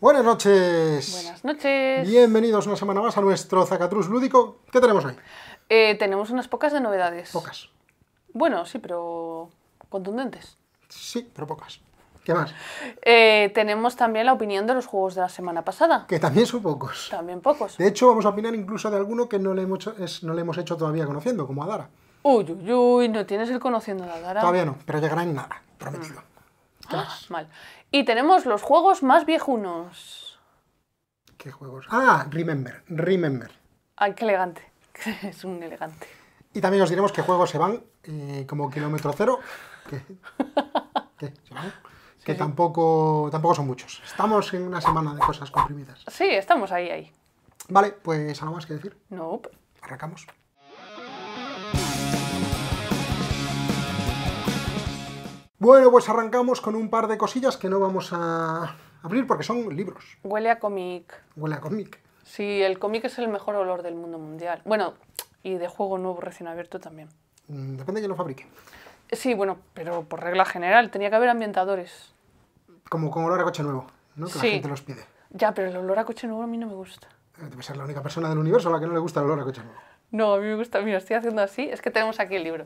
Buenas noches. Buenas noches. Bienvenidos una semana más a nuestro Zacatrus lúdico. ¿Qué tenemos hoy? Eh, tenemos unas pocas de novedades. Pocas. Bueno, sí, pero contundentes. Sí, pero pocas. ¿Qué más? Eh, tenemos también la opinión de los juegos de la semana pasada. Que también son pocos. También pocos. De hecho, vamos a opinar incluso de alguno que no le hemos, hecho todavía conociendo, como Adara. Uy, uy, uy, no tienes el conociendo de Dara. Todavía no, pero llegará en nada, prometido. Mm. Ah, mal. Y tenemos los juegos más viejunos. ¿Qué juegos? Ah, Remember, Remember. Ay, qué elegante. es un elegante. Y también os diremos qué juegos se van eh, como kilómetro cero. Que, Tampoco, tampoco son muchos. Estamos en una semana de cosas comprimidas. Sí, estamos ahí, ahí. Vale, pues algo más que decir. No. Nope. Arrancamos. Bueno, pues arrancamos con un par de cosillas que no vamos a abrir porque son libros. Huele a cómic. Huele a cómic. Sí, el cómic es el mejor olor del mundo mundial. Bueno, y de juego nuevo recién abierto también. Mm, depende de que lo fabrique. Sí, bueno, pero por regla general tenía que haber ambientadores. Como con olor a coche nuevo, ¿no? Que la gente los pide. Ya, pero el olor a coche nuevo a mí no me gusta. Eh, debe ser la única persona del universo a la que no le gusta el olor a coche nuevo. No, a mí me gusta. Mira, estoy haciendo así. Es que tenemos aquí el libro.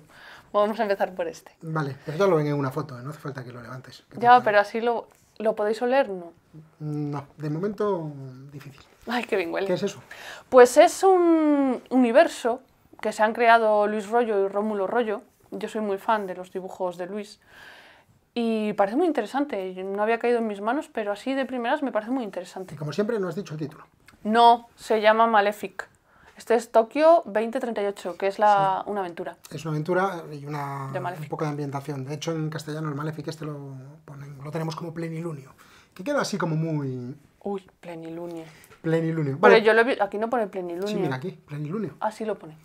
Vamos a empezar por este. Vale, ya lo ven en una foto, no hace falta que lo levantes. ya, pero así lo, lo podéis oler, ¿no? No, de momento difícil. Ay, qué bien huele. ¿Qué es eso? Pues es un universo que se han creado Luis Rollo y Rómulo Rollo. Yo soy muy fan de los dibujos de Luis. Y parece muy interesante. No había caído en mis manos, pero así de primeras me parece muy interesante. Y como siempre, no has dicho el título. No, se llama Malefic. Este es Tokio 2038, que es la, una aventura. Es una aventura y una, un poco de ambientación. De hecho, en castellano el Malefic este lo, ponen, lo tenemos como plenilunio, que queda así como muy... Uy, plenilunio. Plenilunio. Bueno, yo lo vi, aquí no pone plenilunio. Sí, mira aquí, plenilunio. Así ah, lo pone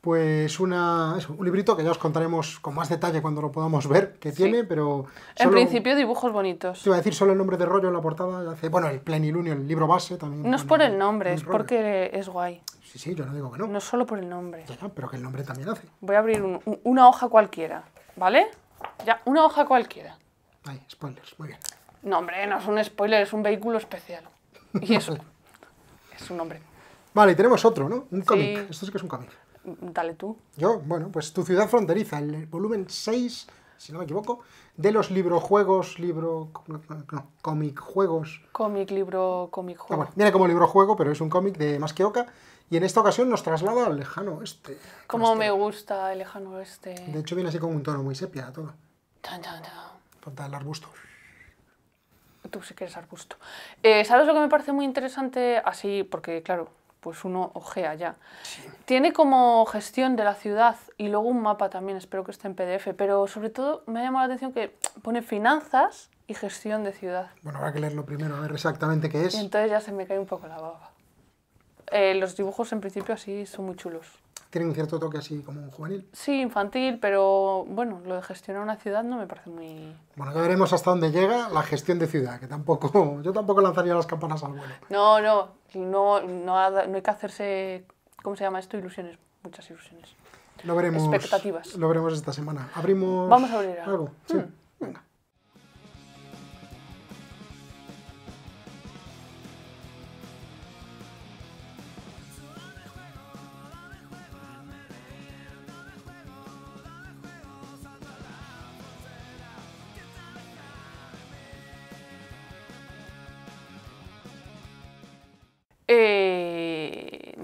pues una, un librito que ya os contaremos con más detalle cuando lo podamos ver que tiene, pero... en principio dibujos bonitos. Te iba a decir solo el nombre de rollo en la portada, hace, bueno, el plenilunio, el libro base también. No es por el nombre, es porque es guay. Sí, sí, yo no digo que no. No solo por el nombre. Ya, ya, pero que el nombre también hace. Voy a abrir una hoja cualquiera, ¿vale? Ya, una hoja cualquiera. Ahí, spoilers, muy bien. No, hombre, no es un spoiler, es un vehículo especial. Y eso, es un nombre. Vale, y tenemos otro, ¿no? Un cómic. Esto sí que es un cómic. Dale tú. Yo, bueno, pues tu ciudad fronteriza, el volumen 6, si no me equivoco, de los librojuegos, libro. No, cómic juegos. Cómic, libro, cómic juego. Ah, bueno, viene como libro juego, pero es un cómic de más oca, Y en esta ocasión nos traslada al lejano oeste. Como este me gusta el lejano este. De hecho, viene así con un tono muy sepia todo. Tan, tan, tan. Falta el arbusto. Tú sí que eres arbusto. Eh, ¿Sabes lo que me parece muy interesante? Así, porque claro, pues uno ojea ya. Tiene como gestión de la ciudad y luego un mapa también, espero que esté en PDF, pero sobre todo me ha llamado la atención que pone finanzas y gestión de ciudad. Bueno, habrá que leerlo primero, a ver exactamente qué es. entonces ya se me cae un poco la baba. Eh, los dibujos en principio así son muy chulos. Tiene un cierto toque así como juvenil. Sí, infantil, pero bueno, lo de gestionar una ciudad no me parece muy... Bueno, ya veremos hasta dónde llega la gestión de ciudad, que tampoco, yo tampoco lanzaría las campanas al vuelo. No, no, no, no, hay que hacerse, ¿cómo se llama esto? Ilusiones, muchas ilusiones. Lo veremos. Expectativas. Lo veremos esta semana. Abrimos... Vamos a abrir algo. Sí, mm. venga.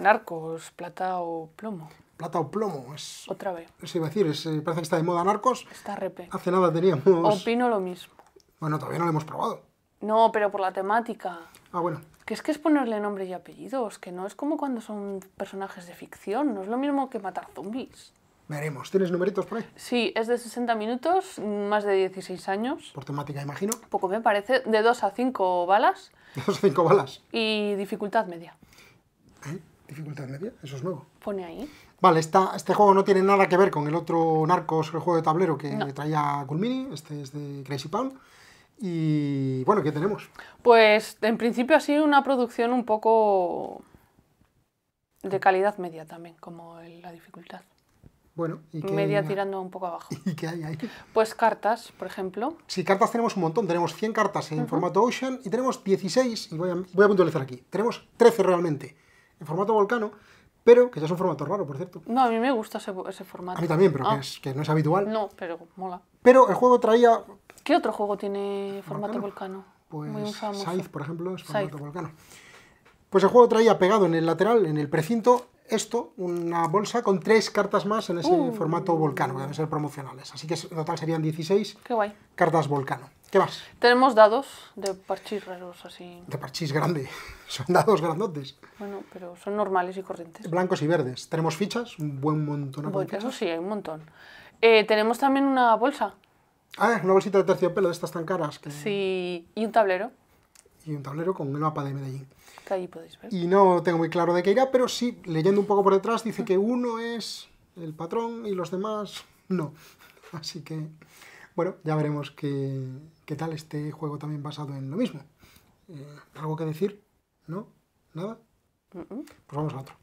Narcos, plata o plomo. Plata o plomo, es... Otra vez. Eso iba a decir, eh, parece que está de moda Narcos. Está repe. Hace nada teníamos... Opino lo mismo. Bueno, todavía no lo hemos probado. No, pero por la temática. Ah, bueno. Que es que es ponerle nombre y apellidos, que no es como cuando son personajes de ficción, no es lo mismo que matar zombies. Veremos. ¿Tienes numeritos por ahí? Sí, es de 60 minutos, más de 16 años. Por temática, imagino. Poco me parece. De 2 a 5 balas. De 2 a 5 balas. Y dificultad media. ¿Eh? dificultad media, eso es nuevo. Pone ahí. Vale, este juego no tiene nada que ver con el otro Narcos, el juego de tablero que traía Gulmini, este es de Crazy palm Y bueno, ¿qué tenemos? Pues en principio ha sido una producción un poco de calidad media también, como la dificultad. Bueno, ¿y qué... Media tirando un poco abajo. ¿Y qué hay ahí? Pues cartas, por ejemplo. Sí, cartas tenemos un montón. Tenemos 100 cartas en formato Ocean y tenemos 16, y voy voy a puntualizar aquí, tenemos 13 realmente en formato volcano, pero que ya es un formato raro, por cierto. No, a mí me gusta ese, formato. A mí también, pero ah. que, es, que, no es habitual. No, pero mola. Pero el juego traía... ¿Qué otro juego tiene formato volcano? Pues Scythe, por ejemplo, es formato volcano. Pues el juego traía pegado en el lateral, en el precinto, esto, una bolsa con tres cartas más en ese uh. formato volcano, que deben ser promocionales. Así que en total serían 16 cartas volcano. ¿Qué más? Tenemos dados de parchís raros, así. De parchís grande. Son dados grandotes. Bueno, pero son normales y corrientes. Blancos y verdes. Tenemos fichas, un buen montón. Bueno, eso sí, hay un montón. Eh, tenemos también una bolsa. Ah, una bolsita de terciopelo de estas tan caras. Sí, y un tablero. Y un tablero con el mapa de Medellín. Que ahí podéis ver. Y no tengo muy claro de qué irá, pero sí, leyendo un poco por detrás, dice que uno es el patrón y los demás no. Así que... Bueno, ya veremos qué, qué tal este juego también basado en lo mismo. Eh, ¿Algo que decir? ¿No? ¿Nada? Pues vamos a otro.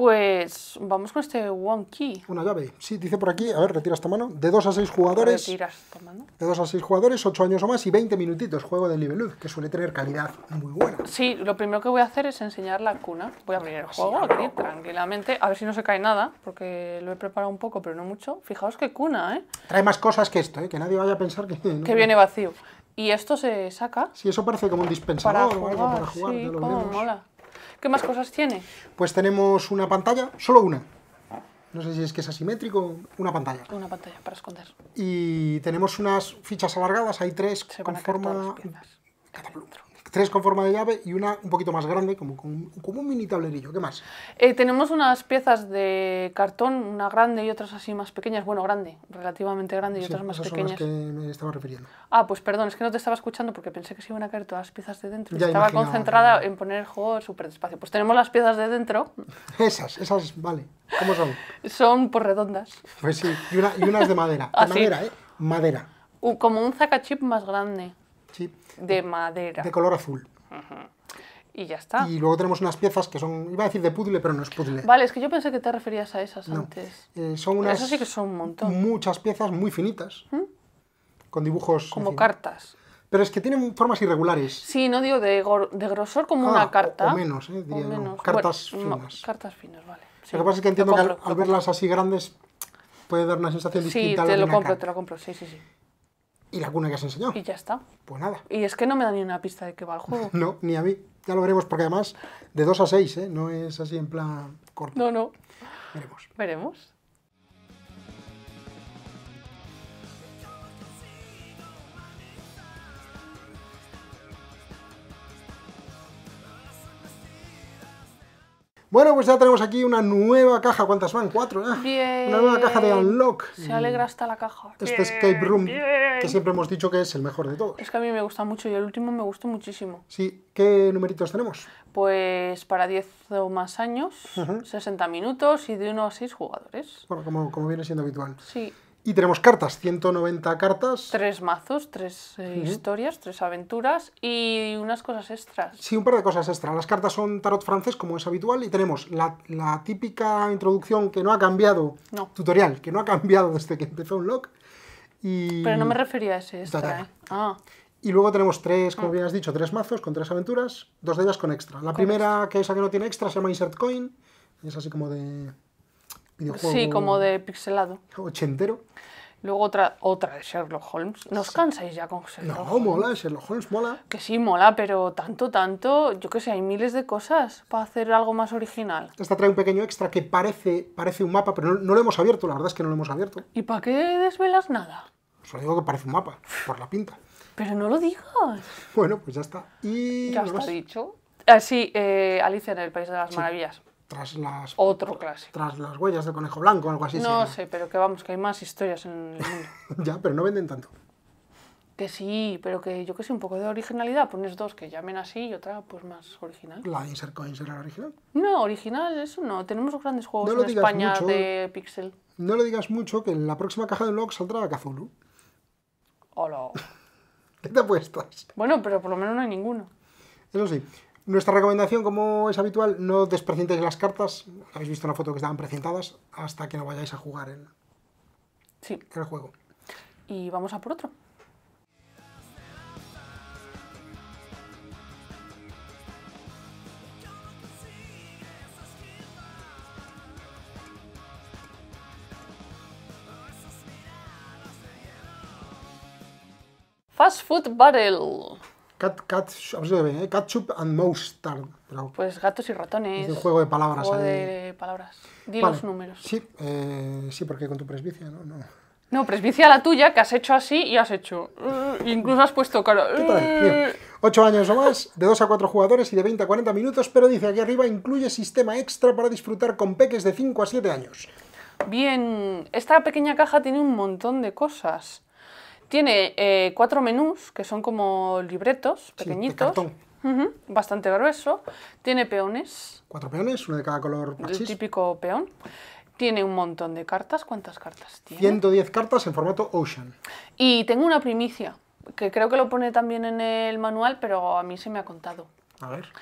Pues vamos con este One Key. Una llave. Sí, dice por aquí, a ver, retira esta mano. De 2 a 6 jugadores. Retiras tu mano. De 2 a 6 jugadores, 8 años o más y 20 minutitos. Juego de luz, que suele tener calidad muy buena. Sí, lo primero que voy a hacer es enseñar la cuna. Voy a abrir el juego tranquilamente. A ver si no se cae nada, porque lo he preparado un poco, pero no mucho. Fijaos qué cuna, ¿eh? Trae más cosas que esto, ¿eh? Que nadie vaya a pensar que. que viene vacío. Y esto se saca. Sí, eso parece como un dispensador o algo para jugar. Sí, como mola. ¿Qué más cosas tiene? Pues tenemos una pantalla, solo una. No sé si es que es asimétrico, una pantalla. Una pantalla para esconder. Y tenemos unas fichas alargadas, hay tres Se con forma tres con forma de llave y una un poquito más grande, como, como, un mini tablerillo. ¿Qué más? Eh, tenemos unas piezas de cartón, una grande y otras así más pequeñas. Bueno, grande, relativamente grande y otras más pequeñas. Son las que me estaba refiriendo. Ah, pues perdón, es que no te estaba escuchando porque pensé que se iban a caer todas las piezas de dentro. estaba concentrada en poner el juego súper despacio. Pues tenemos las piezas de dentro. esas, esas, vale. ¿Cómo son? Son por pues, redondas. Pues sí, y, una, unas de madera. Ah, madera, ¿eh? Madera. Como un chip más grande. De madera. De color azul. Y ya está. Y luego tenemos unas piezas que son, iba a decir de puzzle, pero no es puzzle. Vale, es que yo pensé que te referías a esas antes. Eh, son unas... sí que son un montón. Muchas piezas muy finitas, ¿Mm? con dibujos... Como cartas. Pero es que tienen formas irregulares. Sí, no digo de, grosor como una ah, carta. O, menos, eh, diría, Cartas finas. cartas finas, vale. lo que pasa es que entiendo que al, verlas así grandes puede dar una sensación distinta. Sí, te lo compro, te lo compro, sí, sí, sí y la cuna que has enseñado. Y ya está. Pues nada. Y es que no me da ni una pista de qué va el juego. no, ni a mí. Ya lo veremos, porque además de 2 a 6, ¿eh? No es así en plan corto. No, no. Veremos. Veremos. Bueno, pues ya tenemos aquí una nueva caja. ¿Cuántas van? ¿Cuatro? ¿eh? bien. Una nueva caja de Unlock. Se alegra hasta la caja. Este Escape Room, que siempre hemos dicho que es el mejor de todos. Es que a mí me gusta mucho y el último me gustó muchísimo. Sí. ¿Qué numeritos tenemos? Pues para 10 o más años, 60 minutos y de 1 a 6 jugadores. Bueno, como, como viene siendo habitual. Sí. Y tenemos cartas, 190 cartas. Tres mazos, tres eh, historias, tres aventuras y unas cosas extras. Sí, un par de cosas extras. Las cartas son tarot francés, como es habitual, y tenemos la, la típica introducción que no ha cambiado, tutorial, que no ha cambiado desde que empezó Unlock. Y... Pero no me refería a ese extra, ¿eh? Ah. Y luego tenemos tres, como ah. bien has dicho, tres mazos con tres aventuras, dos de ellas con extra. La primera, es? que esa que no tiene extra, se llama Insert Coin, es así como de Sí, como de pixelado. Ochentero. Luego otra, otra de Sherlock Holmes. ¿Nos cansáis ya con Sherlock no, Holmes? No, mola, Sherlock Holmes mola. Que sí, mola, pero tanto, tanto, yo qué sé, hay miles de cosas para hacer algo más original. Esta trae un pequeño extra que parece, parece un mapa, pero no, lo hemos abierto, la verdad es que no lo hemos abierto. ¿Y para qué desvelas nada? Solo digo que parece un mapa, por la pinta. Pero no lo digas. Bueno, pues ya está. Y ya está dicho. así ah, sí, eh, Alicia en el País de las Maravillas tras las otro clásico. Tras las huellas de conejo blanco, o algo así. No sé, pero que vamos, que hay más historias en el mundo. ya, pero no venden tanto. Que sí, pero que yo que sé, un poco de originalidad. Pones dos que llamen así y otra pues más original. ¿La Insert coins será la original? No, original, eso no. Tenemos grandes juegos no en España de eh. Pixel. No lo digas mucho, que en la próxima caja de blog saldrá Cazulu. Hola. ¿Qué te apuestas? Bueno, pero por lo menos no hay ninguno. Eso sí, nuestra recomendación, como es habitual, no desprecientéis las cartas. Habéis visto la foto que estaban presentadas. hasta que no vayáis a jugar en, sí. el juego. Y vamos a por otro. Fast Food Battle Cat, cat, ¿eh? and Mustard. tal. pues gatos y ratones. Es un juego de palabras. Juego de, palabras. Di los números. Sí, eh, sí, porque con tu presbicia, ¿no? No, no presbicia la tuya, que has hecho así y has hecho... Uh, incluso has puesto cara... ¿Qué 8 uh. años o más, de 2 a 4 jugadores y de 20 a 40 minutos, pero dice aquí arriba, incluye sistema extra para disfrutar con peques de 5 a 7 años. Bien, esta pequeña caja tiene un montón de cosas. Tiene eh, cuatro menús que son como libretos pequeñitos. bastante grueso. Tiene peones. Cuatro peones, uno de cada color. El típico peón. Tiene un montón de cartas. ¿Cuántas cartas tiene? 110 cartas en formato Ocean. Y tengo una primicia, que creo que lo pone también en el manual, pero a mí se me ha contado. A ver.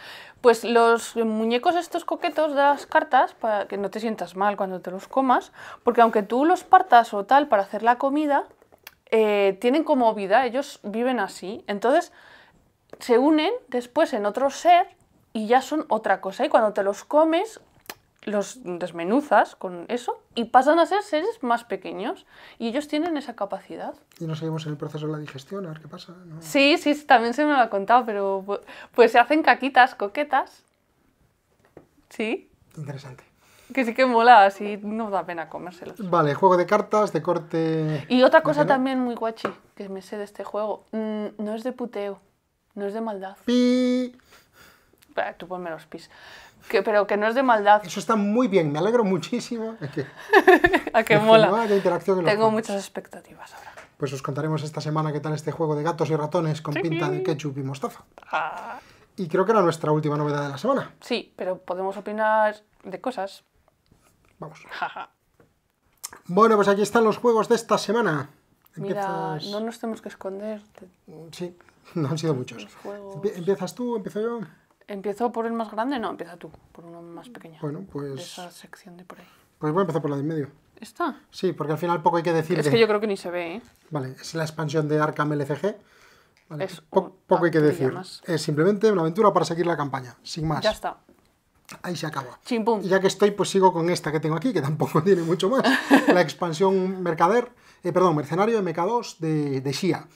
Pues los muñecos estos coquetos de las cartas, para que no te sientas mal cuando te los comas, porque aunque tú los partas o tal para hacer la comida, eh, tienen como vida, ellos viven así. Entonces se unen después en otro ser y ya son otra cosa. Y cuando te los comes, los desmenuzas con eso y pasan a ser seres más pequeños. Y ellos tienen esa capacidad. Y no seguimos en el proceso de la digestión, a ver qué pasa. Sí, sí, también se me lo ha contado, pero pues se hacen caquitas, coquetas. Sí. Interesante que sí que mola, así no da pena comérselos. Vale, juego de cartas de corte. Y otra cosa también muy guachi que me sé de este juego: mm, no es de puteo, no es de maldad. Pi. tú ponme los pis. Que, pero que no es de maldad. Eso está muy bien, me alegro muchísimo. a que mola. Tengo muchas expectativas ahora. Pues os contaremos esta semana qué tal este juego de gatos y ratones con pinta de ketchup y mostaza. Ah. Y creo que era nuestra última novedad de la semana. Sí, pero podemos opinar de cosas. Vamos. bueno, pues aquí están los juegos de esta semana. Mira, no nos tenemos que esconder. Sí, no han sido muchos. ¿Empiezas tú? ¿Empiezo yo? ¿Empiezo por el más grande? No, empieza tú, por uno más pequeño. Bueno, pues... esa sección de por ahí. Pues voy a empezar por la de en medio. ¿Esta? Sí, porque al final poco hay que decir. Es que yo creo que ni se ve, ¿eh? Vale, es la expansión de Arkham LCG. es poco hay que decir. Es simplemente una aventura para seguir la campaña, sin más. Ya está. Ahí se acaba. Y ya que estoy, pues sigo con esta que tengo aquí, que tampoco tiene mucho más. La expansión mercader, eh, perdón, mercenario MK2 de, de Shia.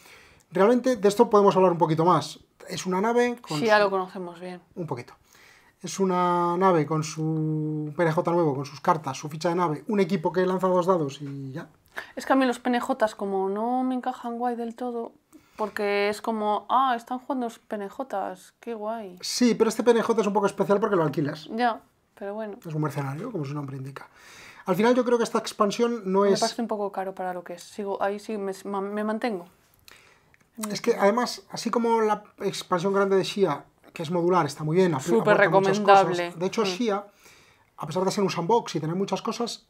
Realmente de esto podemos hablar un poquito más. Es una nave con... Shia lo conocemos bien. Un poquito. Es una nave con su PNJ nuevo, con sus cartas, su ficha de nave, un equipo que lanza dos dados y ya. Es que a mí los PNJs, como no me encajan guay del todo, porque es como, ah, están jugando penejotas, qué guay. Sí, pero este PNJ es un poco especial porque lo alquilas. Ya, pero bueno. Es un mercenario, como su nombre indica. Al final yo creo que esta expansión no es... Me parece un poco caro para lo que es. Sigo, ahí sí me, me mantengo. Es que además, así como la expansión grande de Shia, que es modular, está muy bien. Súper recomendable. De hecho, Shia, mm. a pesar de ser un sandbox y tener muchas cosas,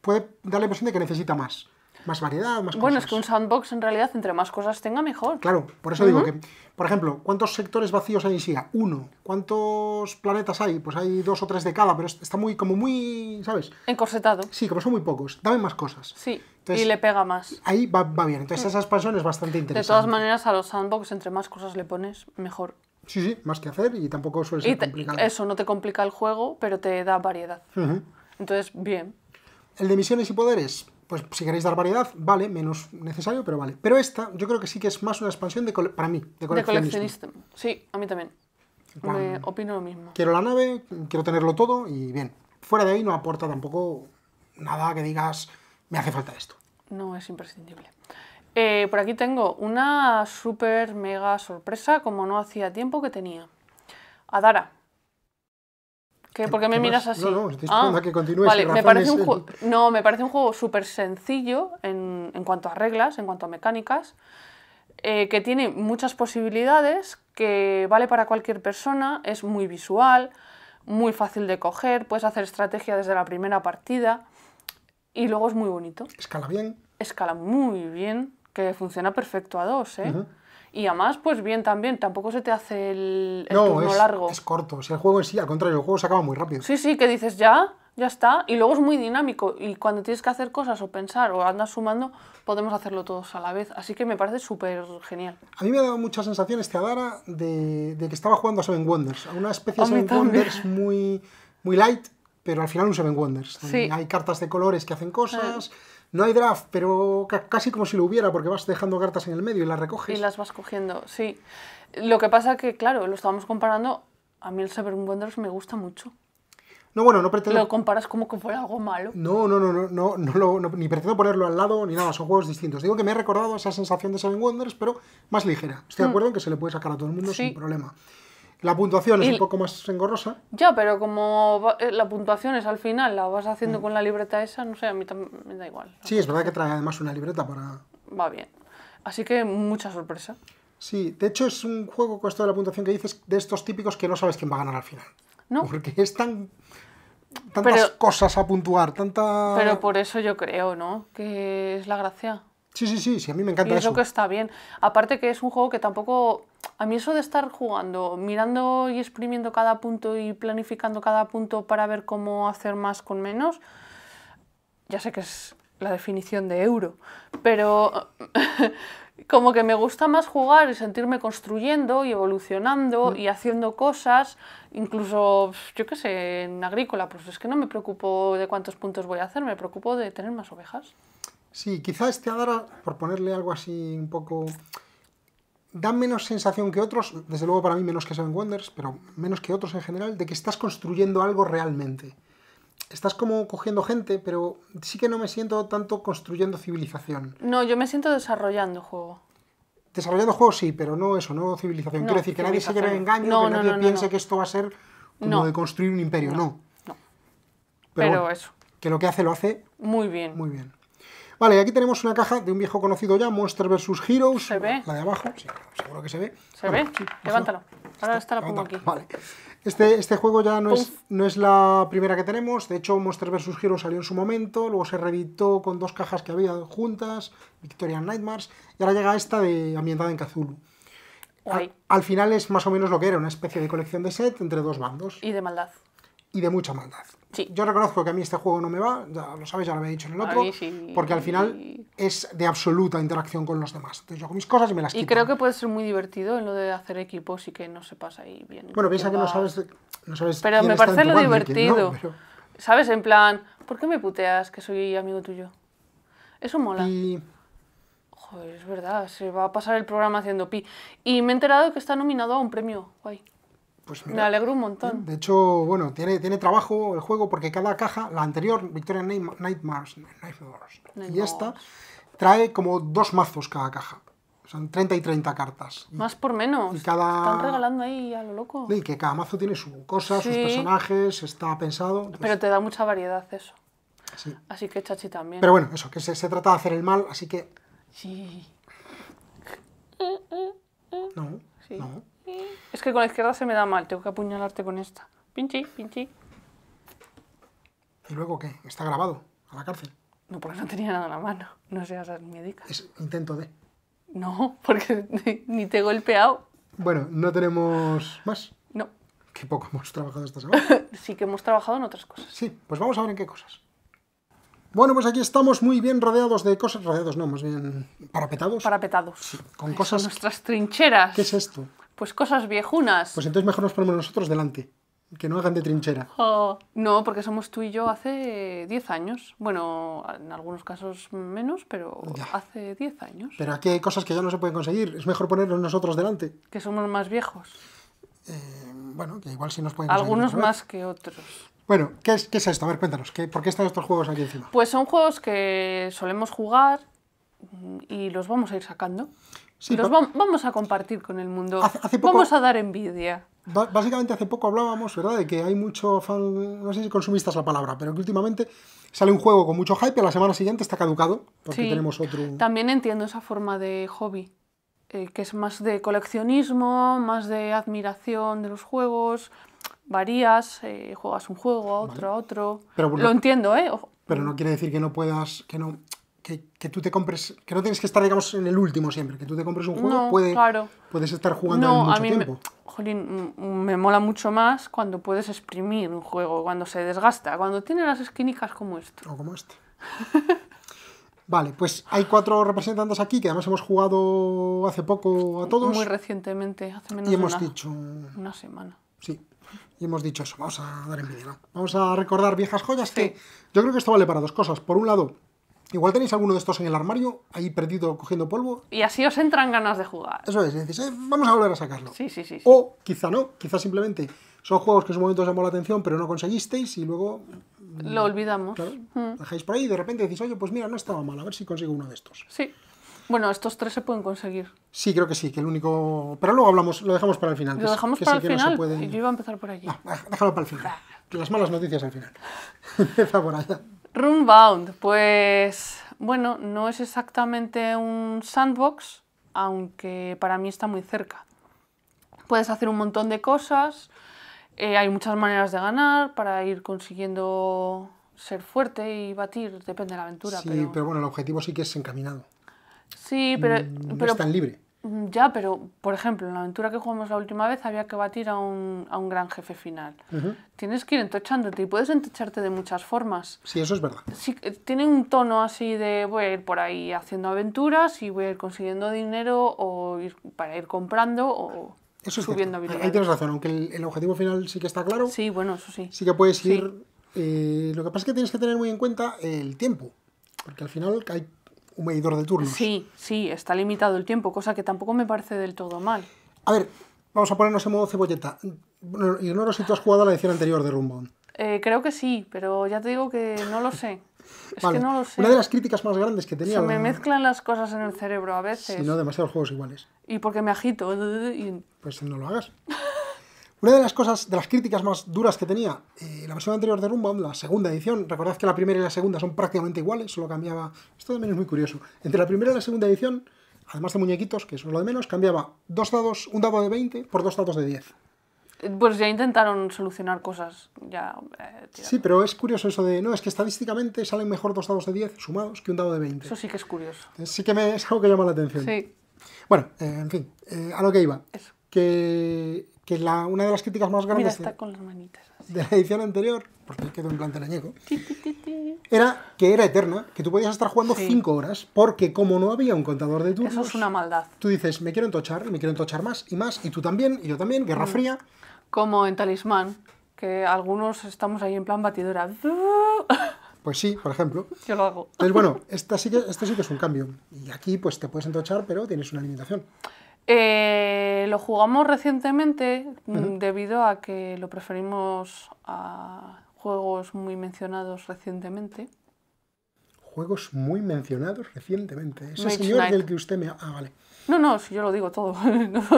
puede dar la impresión de que necesita más más variedad, más Bueno, es que un sandbox en realidad, entre más cosas tenga, mejor. Claro, por eso digo que, por ejemplo, ¿cuántos sectores vacíos hay en SIA? Uno. ¿Cuántos planetas hay? Pues hay dos o tres de cada, pero está muy, como muy, ¿sabes? Encorsetado. Sí, como son muy pocos. Dame más cosas. Sí. y le pega más. Ahí va, bien. Entonces, mm. esa expansión es bastante interesante. De todas maneras, a los sandbox, entre más cosas le pones, mejor. Sí, sí, más que hacer y tampoco suele ser complicado. Eso no te complica el juego, pero te da variedad. Entonces, bien. El de misiones y poderes, pues si queréis dar variedad, vale, menos necesario, pero vale. Pero esta, yo creo que sí que es más una expansión de para mí, de coleccionista. Sí, a mí también. Me opino lo mismo. Quiero la nave, quiero tenerlo todo y bien. Fuera de ahí no aporta tampoco nada que digas, me hace falta esto. No es imprescindible. Eh, por aquí tengo una super mega sorpresa, como no hacía tiempo que tenía. Adara, ¿Qué? ¿Por qué me miras así? No, no, estoy ah, esperando a que continúes. Vale, me parece un juego, no, me parece un juego súper sencillo en, cuanto a reglas, en cuanto a mecánicas, eh, que tiene muchas posibilidades, que vale para cualquier persona, es muy visual, muy fácil de coger, puedes hacer estrategia desde la primera partida y luego es muy bonito. Escala bien. Escala muy bien, que funciona perfecto a dos, ¿eh? Y además, pues bien también, tampoco se te hace el, no, turno es, largo. es corto. O el juego en sí, al contrario, el juego se acaba muy rápido. Sí, sí, que dices ya, ya está. Y luego es muy dinámico. Y cuando tienes que hacer cosas o pensar o andas sumando, podemos hacerlo todos a la vez. Así que me parece súper genial. A mí me ha dado mucha sensación este Adara de, que estaba jugando a Seven Wonders. A una especie de Seven Wonders muy, muy light, pero al final un Seven Wonders. Sí. Hay cartas de colores que hacen cosas no hay draft, pero casi como si lo hubiera, porque vas dejando cartas en el medio y las recoges. Y las vas cogiendo, sí. Lo que pasa que, claro, lo estábamos comparando, a mí el Seven Wonders me gusta mucho. No, bueno, no pretendo... Lo comparas como que fue algo malo. No, no, no, no, no, no, no, ni pretendo ponerlo al lado ni nada, son juegos distintos. Digo que me he recordado esa sensación de Seven Wonders, pero más ligera. Estoy de mm. acuerdo en que se le puede sacar a todo el mundo sin problema. La puntuación es un poco más engorrosa. Ya, pero como eh, la puntuación es al final, la vas haciendo mm. con la libreta esa, no sé, a mí me da igual. Sí, es verdad que trae además una libreta para... Va bien. Así que mucha sorpresa. Sí, de hecho es un juego con esto de la puntuación que dices de estos típicos que no sabes quién va a ganar al final. No. Porque es tan tantas cosas a puntuar, tanta... Pero por eso yo creo, ¿no? Que es la gracia. Sí, sí, sí, sí, a mí me encanta y eso. que está bien. Aparte que es un juego que tampoco... A mí eso de estar jugando, mirando y exprimiendo cada punto y planificando cada punto para ver cómo hacer más con menos, ya sé que es la definición de euro, pero como que me gusta más jugar y sentirme construyendo y evolucionando mm. y haciendo cosas, incluso, yo qué sé, en agrícola, pues es que no me preocupo de cuántos puntos voy a hacer, me preocupo de tener más ovejas. Sí, quizás este Adara, por ponerle algo así un poco... Da menos sensación que otros, desde luego para mí menos que Seven Wonders, pero menos que otros en general, de que estás construyendo algo realmente. Estás como cogiendo gente, pero sí que no me siento tanto construyendo civilización. No, yo me siento desarrollando juego. Desarrollando juego sí, pero no eso, no civilización. Quiero decir, que nadie se lleve engaño, que nadie piense que esto va a ser como de construir un imperio, no. Pero, pero eso. Que lo que hace lo hace... Muy bien. Muy bien. Vale, aquí tenemos una caja de un viejo conocido ya, Monster vs. Heroes. ¿Se ve? La de abajo, seguro que se ve. ¿Se ve? Levántalo. Ahora esta la pongo aquí. Vale. Este, este, juego ya no es, no es, la primera que tenemos. De hecho, Monster vs. Heroes salió en su momento, luego se reeditó con dos cajas que había juntas, Victorian Nightmares, y ahora llega esta de ambientada en Kazulu. al, final es más o menos lo que era, una especie de colección de set entre dos bandos. Y de maldad. Y de mucha maldad. Sí. Yo reconozco que a mí este juego no me va, ya lo sabes, ya lo había dicho en el otro, porque al final es de absoluta interacción con los demás. Entonces yo hago mis cosas y me las quito. Y creo que puede ser muy divertido en lo de hacer equipos y que no se pasa ahí bien. Bueno, piensa que, no sabes, no sabes Pero me parece lo divertido. ¿Sabes? En plan, ¿por qué me puteas que soy amigo tuyo? Eso mola. Joder, es verdad, se va a pasar el programa haciendo pi. Y me he enterado que está nominado a un premio, guay. Pues Me alegro un montón. ¿eh? De hecho, bueno, tiene, tiene trabajo el juego porque cada caja, la anterior, Victoria Nightmares, y esta, trae como dos mazos cada caja. Son 30 y 30 cartas. Más por menos. Están regalando ahí a lo loco. Y que cada mazo tiene su cosa, sus personajes, está pensado. Pero te da mucha variedad eso. Así que chachi también. Pero bueno, eso, que se, trata de hacer el mal, así que... Sí. No, sí. no es que con la izquierda se me da mal, tengo que apuñalarte con esta. Pinchi, pinchi. ¿Y luego qué? ¿Está grabado? ¿A la cárcel? No, porque no tenía nada en la mano. No seas médica. Es intento de. No, porque ni te he golpeado. Bueno, no tenemos más. No. Qué poco hemos trabajado esta semana. sí que hemos trabajado en otras cosas. Sí, pues vamos a ver en qué cosas. Bueno, pues aquí estamos muy bien rodeados de cosas. Rodeados, no, más bien parapetados. Parapetados. con cosas. nuestras trincheras. ¿Qué es esto? Pues cosas viejunas. Pues entonces mejor nos ponemos nosotros delante. Que no hagan de trinchera. no, porque somos tú y yo hace 10 años. Bueno, en algunos casos menos, pero hace 10 años. Pero aquí hay cosas que ya no se pueden conseguir. Es mejor ponernos nosotros delante. Que somos más viejos. Eh, bueno, que igual sí nos pueden conseguir. Algunos más que otros. Bueno, ¿qué es, esto? A ver, cuéntanos. ¿Por qué están estos juegos aquí encima? Pues son juegos que solemos jugar y los vamos a ir sacando los vamos a compartir con el mundo. vamos a dar envidia. Básicamente hace poco hablábamos, ¿verdad?, de que hay mucho fan, no sé si consumista es la palabra, pero que últimamente sale un juego con mucho hype y a la semana siguiente está caducado porque tenemos otro. También entiendo esa forma de hobby, eh, que es más de coleccionismo, más de admiración de los juegos, varías, eh, juegas un juego a otro, a otro. Lo entiendo, ¿eh? Pero no quiere decir que no puedas, que no, que, tú te compres, que no tienes que estar, digamos, en el último siempre, que tú te compres un juego, puedes estar jugando no, mucho a mí tiempo. Me, jolín, me mola mucho más cuando puedes exprimir un juego, cuando se desgasta, cuando tiene las esquinicas como esto. O como este. Vale, pues hay cuatro representantes aquí que además hemos jugado hace poco a todos. Muy recientemente, hace menos y hemos dicho... una semana. Sí, y hemos dicho eso, vamos a dar envidia, Vamos a recordar viejas joyas que yo creo que esto vale para dos cosas. Por un lado, Igual tenéis alguno de estos en el armario, ahí perdido cogiendo polvo. Y así os entran ganas de jugar. Eso es, y decís, eh, vamos a volver a sacarlo. Sí, sí, sí, O quizá no, quizá simplemente son juegos que en su momento os llamó la atención, pero no conseguisteis y luego. Lo olvidamos. Hmm. dejáis por ahí y de repente decís, oye, pues mira, no estaba mal, a ver si consigo uno de estos. Sí. Bueno, estos tres se pueden conseguir. Sí, creo que sí, que el único. Pero luego hablamos, lo dejamos para el final. Lo dejamos para el final. Yo iba a empezar por allí. Ah, déjalo para el final. Las malas noticias al final. Empieza por allá. Runbound, pues bueno, no es exactamente un sandbox, aunque para mí está muy cerca. Puedes hacer un montón de cosas, eh, hay muchas maneras de ganar para ir consiguiendo ser fuerte y batir, depende de la aventura. Sí, pero, bueno, el objetivo sí que es encaminado. Sí, pero... Mm, no pero es tan libre. Mm, ya, pero por ejemplo, en la aventura que jugamos la última vez había que batir a un, a un gran jefe final. Tienes que ir entochándote y puedes entocharte de muchas formas. Sí, eso es verdad. Sí, eh, tiene un tono así de voy a ir por ahí haciendo aventuras y voy a ir consiguiendo dinero o ir, para ir comprando o subiendo habilidades. Ahí tienes razón, aunque el, objetivo final sí que está claro. Sí, bueno, eso sí. Sí que puedes ir. Eh, lo que pasa es que tienes que tener muy en cuenta el tiempo, porque al final hay un medidor de turnos. Sí, sí, está limitado el tiempo, cosa que tampoco me parece del todo mal. A ver, vamos a ponernos en modo cebolleta. lo ignoro si tú has jugado a la edición anterior de Rumbón. Eh, creo que sí, pero ya te digo que no lo sé. Es que no lo sé. Una de las críticas más grandes que tenía. Se me mezclan las cosas en el cerebro a veces. Si no, demasiados juegos iguales. Y porque me agito. Pues no lo hagas. Una de las cosas, de las críticas más duras que tenía eh, la versión anterior de Rumba, la segunda edición, recordad que la primera y la segunda son prácticamente iguales, solo cambiaba, esto también es muy curioso, entre la primera y la segunda edición, además de muñequitos, que son es lo de menos, cambiaba dos dados, un dado de 20 por dos dados de 10. Eh, pues ya intentaron solucionar cosas. Ya, eh, sí, pero es curioso eso de, no, es que estadísticamente salen mejor dos dados de 10 sumados que un dado de 20. Eso sí que es curioso. Sí que me, es algo que llama la atención. Sí. Bueno, en fin, a lo que iba. Eso. Que que la, una de las críticas más grandes de, la edición anterior, porque quedó en plan teleñeco, era que era eterna, que tú podías estar jugando cinco horas, porque como no había un contador de turnos... Eso es una maldad. Tú dices, me quiero entochar, me quiero entochar más, y más, y tú también, y yo también, guerra mm. fría. Como en Talismán, que algunos estamos ahí en plan batidora. Pues sí, por ejemplo. Yo lo hago. Entonces, bueno, esta sí que, este sí que es un cambio. Y aquí pues te puedes entochar, pero tienes una limitación. Eh, lo jugamos recientemente mm, debido a que lo preferimos a juegos muy mencionados recientemente. Juegos muy mencionados recientemente. Ese señor del que usted me... Ah, vale. No, no, yo lo digo todo.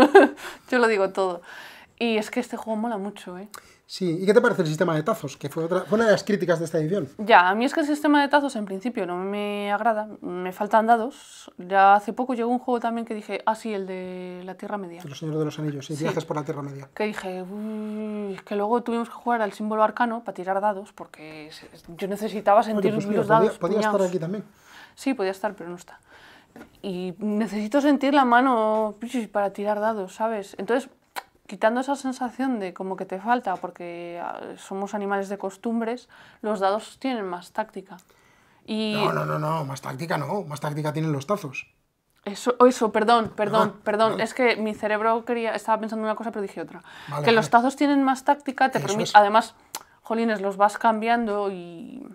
yo lo digo todo. Y es que este juego mola mucho, ¿eh? Sí, ¿y qué te parece el sistema de tazos? Que fue, otra, una de las críticas de esta edición. Ya, a mí es que el sistema de tazos en principio no me agrada, me faltan dados. Ya hace poco llegó un juego también que dije, ah, sí, el de la Tierra Media. Los Señores de los Anillos, sí, viajes por la Tierra Media. Que dije, que luego tuvimos que jugar al símbolo arcano para tirar dados, porque yo necesitaba sentir pues los dados. podía estar aquí también. Sí, podía estar, pero no está. Y necesito sentir la mano para tirar dados, ¿sabes? Entonces, quitando esa sensación de como que te falta, porque ah, somos animales de costumbres, los dados tienen más táctica. Y no, no, no, no, más táctica no, más táctica tienen los tazos. Eso, eso, perdón, perdón, ah, perdón. Es que mi cerebro quería, estaba pensando una cosa, pero dije otra. que los tazos tienen más táctica, te Además, jolines, los vas cambiando y,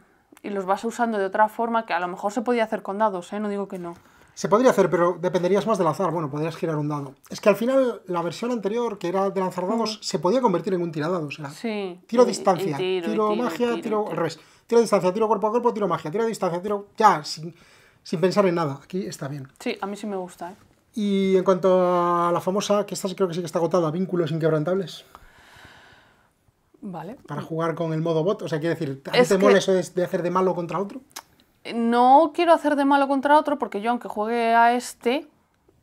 los vas usando de otra forma que a lo mejor se podía hacer con dados, ¿eh? no digo que no. Se podría hacer, pero dependerías más del azar. Bueno, podrías girar un dado. Es que al final la versión anterior, que era de lanzar dados, se podía convertir en un tiradados. Era sí. tiro distancia, tiro, magia, tiro, al revés. Tiro distancia, tiro cuerpo a cuerpo, tiro magia, tiro distancia, tiro. Ya, sin, pensar en nada. Aquí está bien. Sí, a mí sí me gusta. ¿eh? Y en cuanto a la famosa, que esta creo que sí que está agotada, vínculos inquebrantables. Vale. Para jugar con el modo bot. O sea, quiere decir, ¿a ti te eso de hacer de malo contra otro? no quiero hacer de malo contra otro porque yo aunque juegue a este,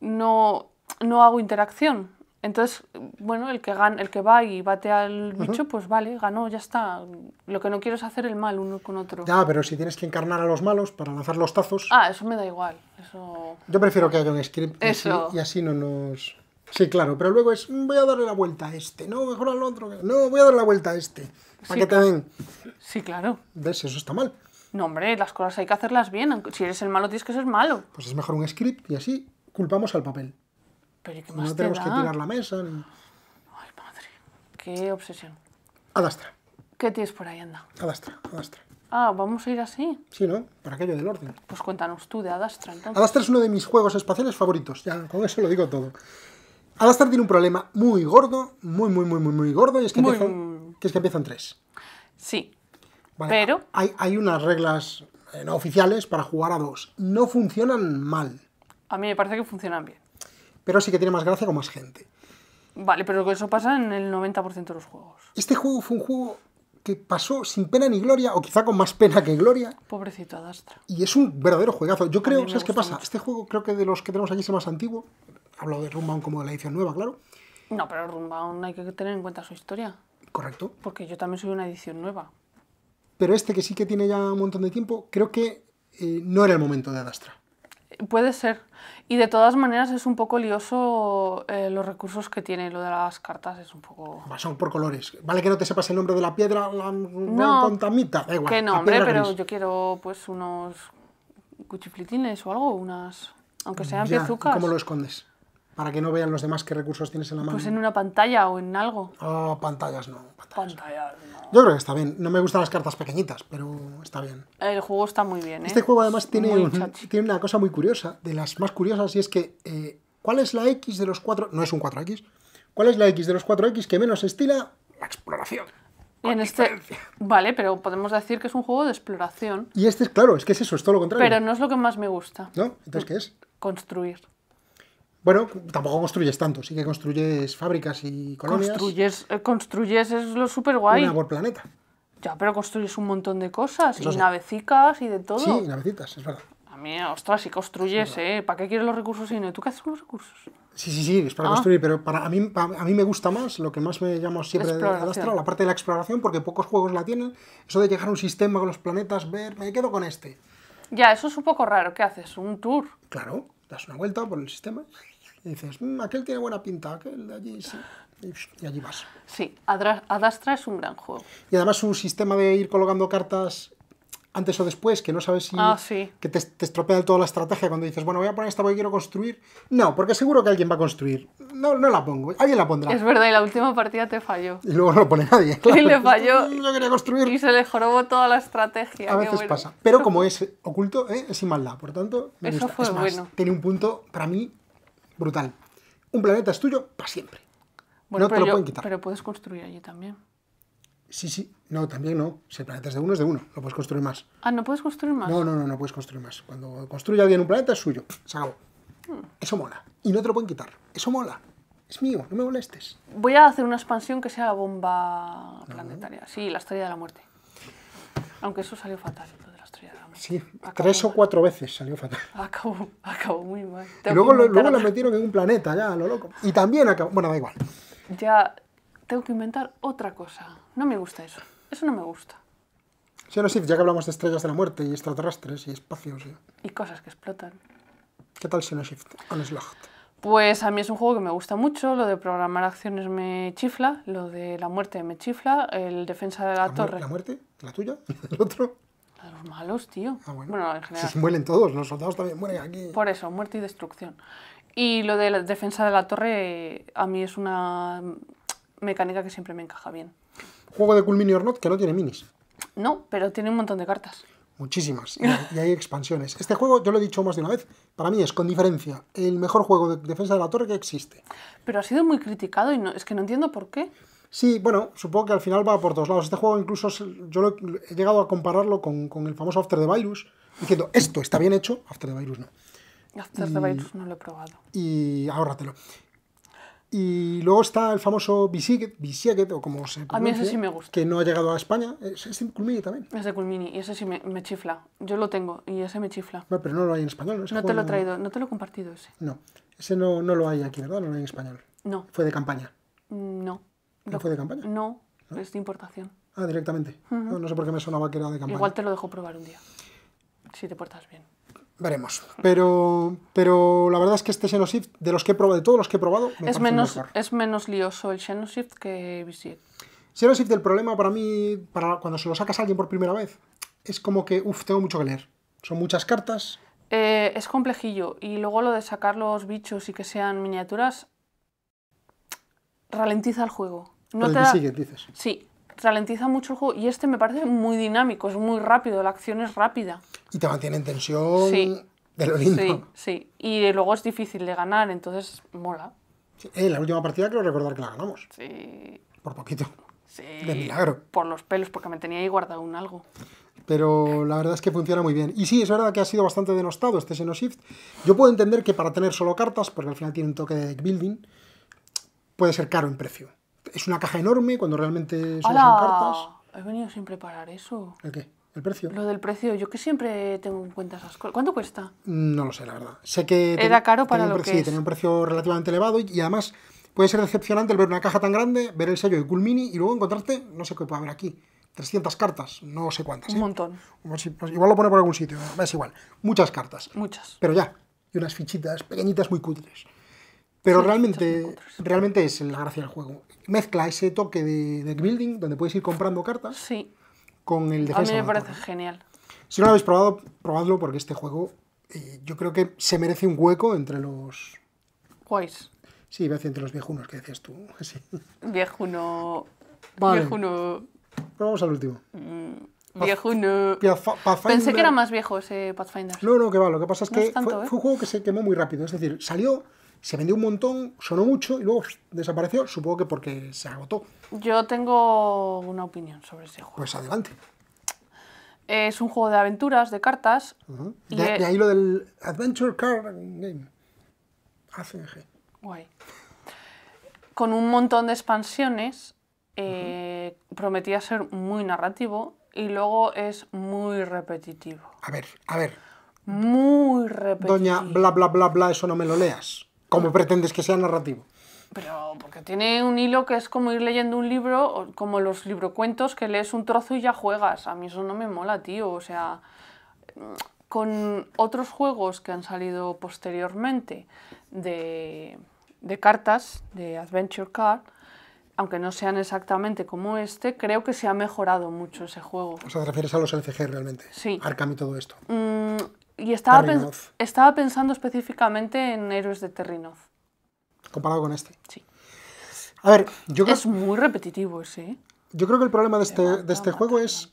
no, no hago interacción. Entonces, bueno, el que, gana, el que va y bate al bicho, pues vale, ganó, ya está. Lo que no quiero es hacer el mal uno con otro. Ya, pero si tienes que encarnar a los malos para lanzar los tazos... Ah, eso me da igual. Yo prefiero que haga un script y así, no nos... Sí, claro, pero luego es, mm, voy a darle la vuelta a este, no, mejor al otro, no, voy a darle la vuelta a este, para que te Sí, claro. ¿Ves? Eso está mal. No, hombre, las cosas hay que hacerlas bien. Si eres el malo, tienes que ser malo. Pues es mejor un script y así culpamos al papel. Pero ¿y qué más no tenemos que tirar la mesa. Ay, madre. Qué obsesión. Adastra. ¿Qué tienes por ahí, anda? Adastra, Adastra. Ah, vamos a ir así. Sí, ¿no? Para aquello del orden. Pues cuéntanos tú de Adastra, entonces. Adastra es uno de mis juegos espaciales favoritos. Ya, con eso lo digo todo. Adastra tiene un problema muy gordo, muy, muy, muy, muy, muy gordo, y es que, empiezan, que es que empiezan tres. Sí, pero... Hay, hay unas reglas eh, no oficiales para jugar a dos. No funcionan mal. A mí me parece que funcionan bien. Pero sí que tiene más gracia con más gente. Vale, pero eso pasa en el 90% de los juegos. Este juego fue un juego que pasó sin pena ni gloria, o quizá con más pena que gloria. Pobrecito Adastra. Y es un verdadero juegazo. Yo creo, ¿sabes qué pasa? Este juego creo que de los que tenemos aquí es el más antiguo. Hablo de Runbound como de la edición nueva, claro. No, pero Runbound hay que tener en cuenta su historia. Correcto. Porque yo también soy una edición nueva pero este que sí que tiene ya un montón de tiempo, creo que eh, no era el momento de Adastra. Puede ser. Y de todas maneras es un poco lioso eh, los recursos que tiene lo de las cartas, es un poco... Son por colores. Vale que no te sepas el nombre de la piedra, la contamita, da igual. nombre, pero yo quiero pues unos cuchiflitines o algo, unas... Aunque sean ya, ¿Cómo lo escondes? para que no vean los demás qué recursos tienes en la pues mano. Pues en una pantalla o en algo. Oh, pantallas no. Pantallas, Yo creo que está bien. No me gustan las cartas pequeñitas, pero está bien. El juego está muy bien. ¿eh? Este juego además tiene, tiene una cosa muy curiosa, de las más curiosas, y es que eh, ¿cuál es la X de los cuatro? No es un 4X. ¿Cuál es la X de los 4X que menos estila? La exploración. en este... Vale, pero podemos decir que es un juego de exploración. Y este es, claro, es que es eso, es todo lo contrario. Pero no es lo que más me gusta. ¿No? Entonces, ¿qué es? Construir. Bueno, tampoco construyes tanto, sí que construyes fábricas y colonias. Construyes, eh, construyes es lo súper guay. Una por planeta. Ya, pero construyes un montón de cosas, y navecicas y de todo. Sí, navecitas, es verdad. A mí, ostras, si construyes, ¿eh? ¿Para qué quieres los recursos y no? ¿Tú qué haces con los recursos? Sí, sí, sí, es para ah. construir, pero para a, mí, a mí me gusta más, lo que más me llama siempre de la parte de la exploración, porque pocos juegos la tienen. Eso de llegar a un sistema con los planetas, ver, me quedo con este. Ya, eso es un poco raro. ¿Qué haces? ¿Un tour? Claro, das una vuelta por el sistema. Y dices, mm, aquel tiene buena pinta, aquel de allí sí. Y allí vas. Sí, Adastra es un gran juego. Y además un sistema de ir colocando cartas antes o después, que no sabes si... Ah, que te, estropea toda la estrategia cuando dices, bueno, voy a poner esta porque quiero construir. No, porque seguro que alguien va a construir. No, no la pongo, alguien la pondrá. Es verdad, y la última partida te falló. Y luego no lo pone nadie. Y le falló. Yo quería construir. Y se le jorobó toda la estrategia. A veces pasa. Pero como es oculto, ¿eh? es sin maldad, por tanto... Me gusta. Tiene un punto, para mí, brutal. Un planeta es tuyo para siempre. Bueno, no te lo Pero puedes construir allí también. Sí, sí. No, también no. Si el planeta es de uno, es de uno. Lo puedes construir más. Ah, ¿no puedes construir más? No, no, no, no puedes construir más. Cuando construye alguien un planeta, es suyo. Se acabó. Hmm. Eso mola. Y no te lo pueden quitar. Eso mola. Es mío, no me molestes. Voy a hacer una expansión que sea bomba planetaria. Sí, la estrella de la muerte. Aunque eso salió fatal, de la estrella de la muerte. Sí, tres o cuatro veces salió fatal. Acabó, acabó muy mal. luego, lo, metieron en un planeta, ya, lo loco. Y también acabó, bueno, da igual. Ya, tengo que inventar otra cosa. No me gusta eso, eso no me gusta. Sí, no, ya que hablamos de estrellas de la muerte y extraterrestres y espacios. Y cosas que explotan. ¿Qué tal shift Pues a mí es un juego que me gusta mucho, lo de programar acciones me chifla, lo de la muerte me chifla, el defensa de la, torre. ¿La muerte? ¿La tuya? ¿El otro? los malos, tío. Ah, bueno. en general. Se muelen todos, los soldados también mueren aquí. Por eso, muerte y destrucción. Y lo de la defensa de la torre, a mí es una mecánica que siempre me encaja bien. Juego de Cool or Not que no tiene minis. No, pero tiene un montón de cartas. Muchísimas. Y hay expansiones. Este juego, yo lo he dicho más de una vez, para mí es, con diferencia, el mejor juego de defensa de la torre que existe. Pero ha sido muy criticado y no, es que no entiendo por qué. Sí, bueno, supongo que al final va por todos lados. Este juego incluso yo he llegado a compararlo con, el famoso After the Virus, diciendo, esto está bien hecho, After the Virus no. After the Virus no lo he probado. Y ahórratelo. Y luego está el famoso Bisiget, o como se pronuncia. A mí ese sí me gusta. Que no ha llegado a España. Es, de Culmini también. Es de Culmini, y ese sí me, chifla. Yo lo tengo, y ese me chifla. pero no lo hay en español. no te lo he traído, no te lo he compartido ese. No, ese no, no lo hay aquí, ¿verdad? No lo hay en español. No. Fue de campaña. Mm, no. ¿No fue de campaña? No, es de importación. Ah, directamente. no, sé por qué me sonaba que era de campaña. Igual te lo dejo probar un día, si te portas bien. Veremos. Pero, pero la verdad es que este Xenoshift, de los que he probado, de todos los que he probado, es menos, Es menos lioso el Xenoshift que VC. Xenoshift, el problema para mí, para cuando se lo sacas a alguien por primera vez, es como que, uff, tengo mucho que leer. Son muchas cartas. Eh, es complejillo. Y luego lo de sacar los bichos y que sean miniaturas ralentiza el juego. No dices. Sí, ralentiza mucho el juego y este me parece muy dinámico, es muy rápido, la acción es rápida. Y te mantiene en tensión sí. de lo lindo. Sí, sí. Y luego es difícil de ganar, entonces mola. Eh, la última partida creo recordar que la ganamos. Sí. Por poquito. Sí. De milagro. Por los pelos, porque me tenía ahí guardado un algo. Pero la verdad es que funciona muy bien. Y sí, es verdad que ha sido bastante denostado este Xenoshift. Yo puedo entender que para tener solo cartas, porque al final tiene un toque de deck building, puede ser caro en precio es una caja enorme cuando realmente son cartas. He venido sin preparar eso. ¿El qué? ¿El precio? Lo del precio, yo que siempre tengo en cuenta esas cosas. ¿Cuánto cuesta? Mm, no lo sé, la verdad. Sé que... Era caro para lo que Sí, tenía un precio relativamente elevado y, además puede ser decepcionante el ver una caja tan grande, ver el sello de Cool y luego encontrarte, no sé qué puede haber aquí, 300 cartas, no sé cuántas. Un ¿eh? montón. Pues igual lo pone por algún sitio, es igual. Muchas cartas. Muchas. Pero ya, y unas fichitas pequeñitas muy cutres. Pero realmente, realmente es la gracia del juego. Mezcla ese toque de deck building, donde puedes ir comprando cartas, con el defensa. A mí me parece genial. Si no lo habéis probado, probadlo porque este juego eh, yo creo que se merece un hueco entre los... Guays. Sí, entre los viejunos que decías tú. Viejuno... Vale. Viejuno... Probamos al último. Mm, viejuno... Pensé que era más viejo ese Pathfinder. No, no, que va. Lo que pasa es que ¿eh? fue un juego que se quemó muy rápido. Es decir, salió se vendió un montón, sonó mucho y luego desapareció, supongo que porque se agotó. Yo tengo una opinión sobre ese juego. Pues adelante. Es un juego de aventuras, de cartas. y ahí lo del Adventure Card Game. ACG. Guay. Con un montón de expansiones, eh, prometía ser muy narrativo y luego es muy repetitivo. A ver, a ver. Muy repetitivo. Doña bla bla bla bla, eso no me lo leas. ¿Cómo pretendes que sea narrativo? Pero porque tiene un hilo que es como ir leyendo un libro, como los librocuentos que lees un trozo y ya juegas. A mí eso no me mola, tío. O sea, con otros juegos que han salido posteriormente de, cartas, de Adventure Card, aunque no sean exactamente como este, creo que se ha mejorado mucho ese juego. O sea, te refieres a los LCG realmente. Sí. Arkham y todo esto. Mm, y estaba, estaba pensando específicamente en Héroes de Terrinov. Comparado con este. Sí. A ver, yo creo... Es muy repetitivo sí. ¿eh? Yo creo que el problema de este, de este juego es...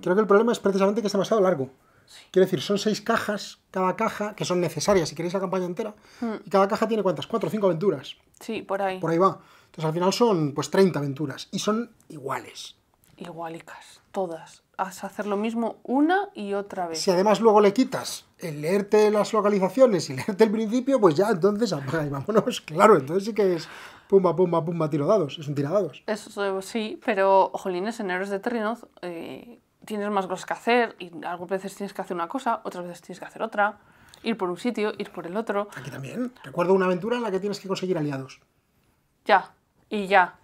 Creo que el problema es precisamente que es demasiado largo. quiere Quiero decir, son seis cajas, cada caja, que son necesarias si queréis la campaña entera, hmm. y cada caja tiene cuántas, cuatro o cinco aventuras. Sí, por ahí. Por ahí va. Entonces al final son pues 30 aventuras, y son iguales. Igualicas, todas hacer lo mismo una y otra vez. Si además luego le quitas el leerte las localizaciones y leerte el principio, pues ya entonces apaga ah, vámonos. Claro, entonces sí que es pumba, pumba, pumba, tiro dados. Es un tiradados. Eso sí, pero jolines, en héroes de Terrinoz eh, tienes más cosas que hacer y algunas veces tienes que hacer una cosa, otras veces tienes que hacer otra. Ir por un sitio, ir por el otro. Aquí también. Recuerdo una aventura en la que tienes que conseguir aliados. Ya, y ya.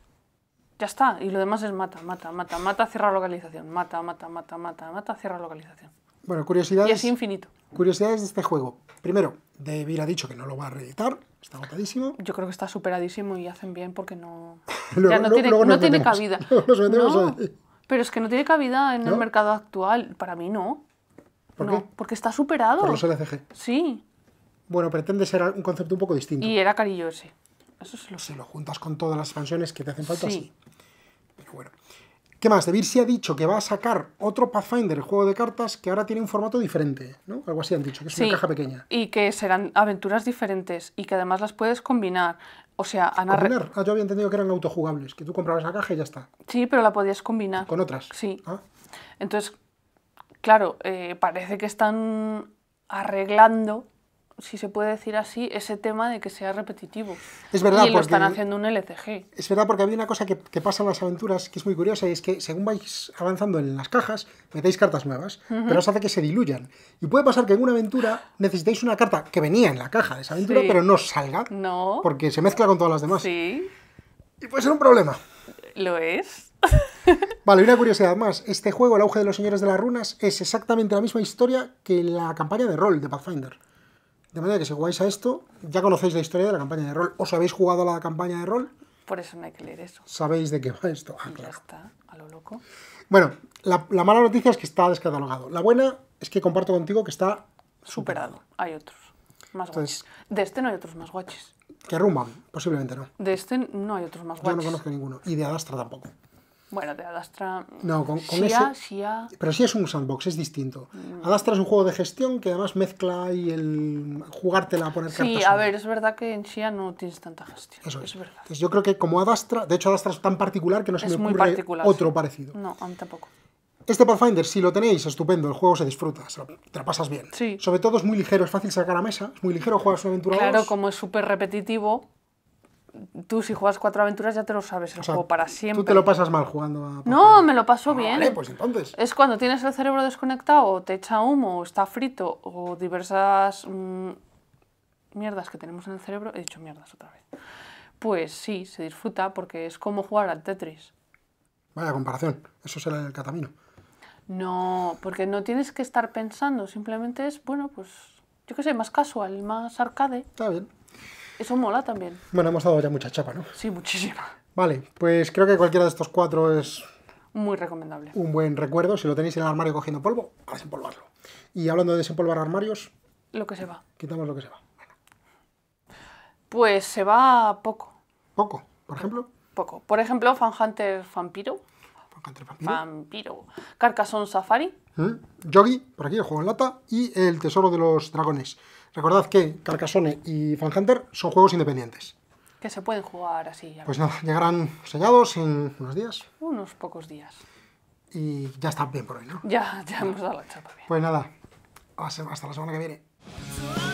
Ya está, y lo demás es mata, mata, mata, mata, cierra localización, mata, mata, mata, mata, mata, cierra localización. Bueno, curiosidades. Y es infinito. Curiosidades de este juego. Primero, David ha dicho que no lo va a reeditar, está agotadísimo. Yo creo que está superadísimo y hacen bien porque no. ya no, tiene, no cabida. pero es que no tiene cabida en el mercado actual. Para mí no. ¿Por Porque está superado. Por los LCG. Sí. Bueno, pretende ser un concepto un poco distinto. Y era carillo ese. Eso se lo... se lo juntas con todas las expansiones que te hacen falta, sí bueno. ¿Qué más? De Virsi ha dicho que va a sacar otro Pathfinder, el juego de cartas, que ahora tiene un formato diferente, ¿no? Algo así han dicho, que es una caja pequeña. Y que serán aventuras diferentes y que además las puedes combinar. O sea, han ¿Combinar? Ah, yo había entendido que eran autojugables, que tú comprabas la caja y ya está. Sí, pero la podías combinar. ¿Con otras? Sí. Ah. Entonces, claro, eh, parece que están arreglando si se puede decir así, ese tema de que sea repetitivo. Es verdad. Y lo están haciendo un LCG. Es verdad, porque había una cosa que, pasa en las aventuras que es muy curiosa, y es que según vais avanzando en las cajas, metéis cartas nuevas, pero os hace que se diluyan. Y puede pasar que en una aventura necesitéis una carta que venía en la caja de esa aventura, pero no salga. No. Porque se mezcla con todas las demás. Sí. Y puede ser un problema. Lo es. vale, una curiosidad más. Este juego, El auge de los señores de las runas, es exactamente la misma historia que la campaña de rol de Pathfinder. De manera que si jugáis a esto, ya conocéis la historia de la campaña de rol, o habéis jugado a la campaña de rol. Por eso no hay que leer eso. Sabéis de qué va esto. Ah, ya está, a lo loco. Bueno, la, mala noticia es que está descatalogado. La buena es que comparto contigo que está superado. Hay otros más guaches. De este no hay otros más guaches. Que ruman, posiblemente no. De este no hay otros más guaches. Yo no conozco ninguno. Y de Adastra tampoco. Bueno, de Adastra. Mm, no, con, con Shia, Pero sí es un sandbox, es distinto. Mm. Adastra es un juego de gestión que además mezcla y el jugártela, poner cartas. Sí, a ver, es verdad que en Shia no tienes tanta gestión. Eso es. es verdad. yo creo que como Adastra, de hecho Adastra es tan particular que no se me ocurre otro parecido. No, a mí tampoco. Este Pathfinder, si lo tenéis, estupendo, el juego se disfruta, te la pasas bien. Sí. Sobre todo es muy ligero, es fácil sacar a mesa, es muy ligero, jugar su aventura Claro, como es súper repetitivo, tú si juegas cuatro aventuras ya te lo sabes el juego para siempre. Tú te lo pasas mal jugando a... No, me lo paso bien. Pues entonces. Es cuando tienes el cerebro desconectado, o te echa humo, o está frito, o diversas mm, mierdas que tenemos en el cerebro. He dicho mierdas otra vez. Pues sí, se disfruta porque es como jugar al Tetris. Vaya comparación, eso será el catamino. No, porque no tienes que estar pensando, simplemente es, bueno, pues, yo qué sé, más casual, más arcade. Está bien. Eso mola también. Bueno, hemos dado ya mucha chapa, ¿no? Sí, muchísima. Vale, pues creo que cualquiera de estos cuatro es... Muy recomendable. Un buen recuerdo. Si lo tenéis en el armario cogiendo polvo, a desempolvarlo. Y hablando de desempolvar armarios... Lo que se va. Quitamos lo que se va. Pues se va poco. ¿Poco? ¿Por ejemplo? Poco. Por ejemplo, Fan Vampiro. Fan Vampiro. Vampiro. Safari. ¿Mm? Yogi, por aquí, el juego en lata. Y el tesoro de los dragones. Recordad que Carcassonne y Hunter son juegos independientes. Que se pueden jugar así. pues nada, llegarán sellados en unos días. Unos pocos días. Y ya está bien por hoy, ¿no? Ya, ya hemos dado la chapa bien. Pues nada, hasta la semana que viene.